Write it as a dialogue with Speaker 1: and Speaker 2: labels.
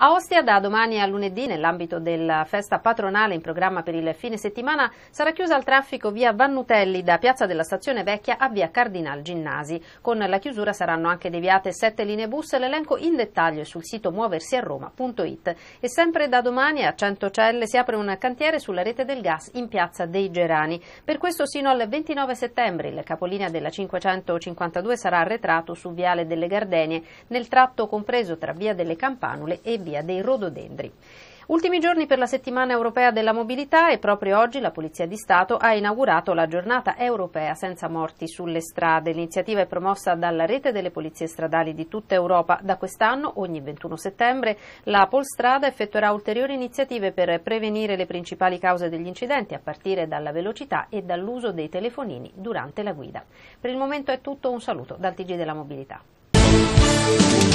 Speaker 1: A Ostia da domani a lunedì, nell'ambito della festa patronale in programma per il fine settimana, sarà chiusa al traffico via Vannutelli da Piazza della Stazione Vecchia a via Cardinal Ginnasi. Con la chiusura saranno anche deviate sette linee bus, l'elenco in dettaglio sul sito muoversiaroma.it. E sempre da domani a Centocelle si apre un cantiere sulla rete del gas in Piazza dei Gerani. Per questo sino al 29 settembre il capolinea della 552 sarà arretrato su Viale delle Gardenie, nel tratto compreso tra via delle Campanule e via dei rododendri. Ultimi giorni per la settimana europea della mobilità e proprio oggi la Polizia di Stato ha inaugurato la giornata europea senza morti sulle strade. L'iniziativa è promossa dalla rete delle polizie stradali di tutta Europa. Da quest'anno, ogni 21 settembre, la Polstrada effettuerà ulteriori iniziative per prevenire le principali cause degli incidenti a partire dalla velocità e dall'uso dei telefonini durante la guida. Per il momento è tutto, un saluto dal TG della mobilità.